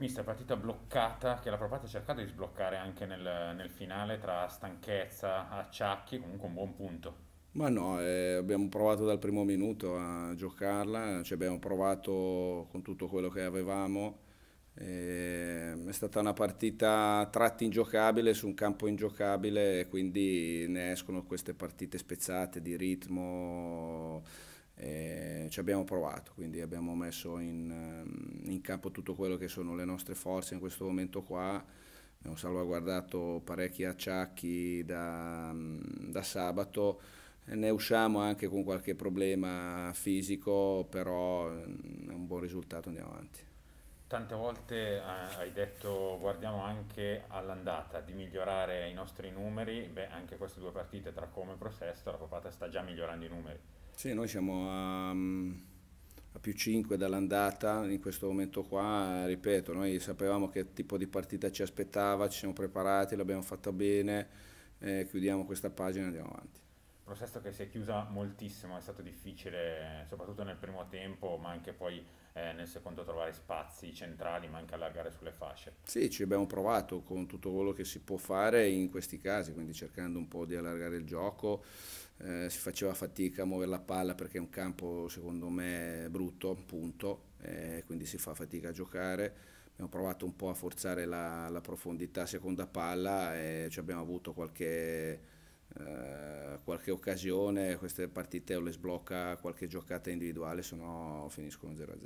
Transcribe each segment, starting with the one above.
Mista partita bloccata che la Pro Party ha cercato di sbloccare anche nel, nel finale tra stanchezza, acciacchi, comunque un buon punto. Ma no, eh, abbiamo provato dal primo minuto a giocarla, ci abbiamo provato con tutto quello che avevamo. Eh, è stata una partita tratti ingiocabile su un campo ingiocabile quindi ne escono queste partite spezzate di ritmo ci abbiamo provato, quindi abbiamo messo in, ehm, in, campo tutto quello che sono le nostre forze in questo momento qua, abbiamo salvaguardato parecchi acciacchi da, da sabato, ne usciamo anche con qualche problema fisico, però è un buon risultato, andiamo avanti. Tante volte eh, hai detto guardiamo anche all'andata di migliorare i nostri numeri, beh anche queste due partite tra Como e Processo la Copata sta già migliorando i numeri. Sì, noi siamo a, mm, a più 5 dall'andata, in questo momento qua, ripeto, noi sapevamo che tipo di partita ci aspettava, ci siamo preparati, l'abbiamo fatta bene, eh, chiudiamo questa pagina e andiamo avanti. Processo che si è chiusa moltissimo, è stato difficile soprattutto nel primo tempo, ma anche poi eh, nel secondo trovare spazi centrali, ma anche allargare sulle fasce. Sì, ci abbiamo provato con tutto quello che si può fare in questi casi, quindi cercando un po' di allargare il gioco, eh, si faceva fatica a muovere la palla perché è un campo secondo me brutto, punto, eh, quindi si fa fatica a giocare abbiamo provato un po' a forzare la, la profondità seconda palla e ci abbiamo avuto qualche eh, qualche occasione, queste partite o le sblocca qualche giocata individuale, se no finiscono 0-0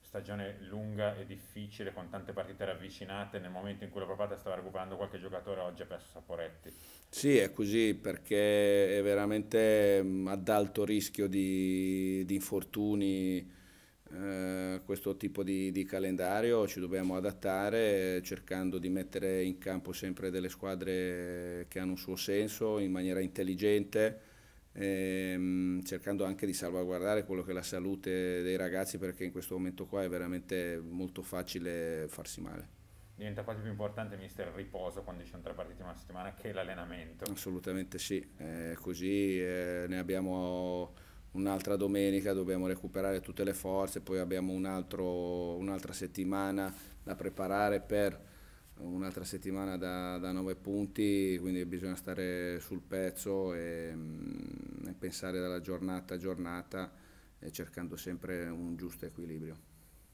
stagione lunga e difficile con tante partite ravvicinate nel momento in cui la Propata stava recuperando qualche giocatore oggi ha perso Saporetti sì è così perché è veramente ad alto rischio di, di infortuni eh, questo tipo di, di, calendario ci dobbiamo adattare cercando di mettere in campo sempre delle squadre che hanno un suo senso in maniera intelligente, ehm, cercando anche di salvaguardare quello che è la salute dei ragazzi perché in questo momento qua è veramente molto facile farsi male diventa quasi più importante mister il riposo quando ci sono tre partite in una settimana che l'allenamento. Assolutamente sì, eh, così eh, ne abbiamo un'altra domenica dobbiamo recuperare tutte le forze, poi abbiamo un'altra settimana da preparare per un'altra settimana da, da 9 punti, quindi bisogna stare sul pezzo e, mm, e pensare dalla giornata a giornata e eh, cercando sempre un giusto equilibrio.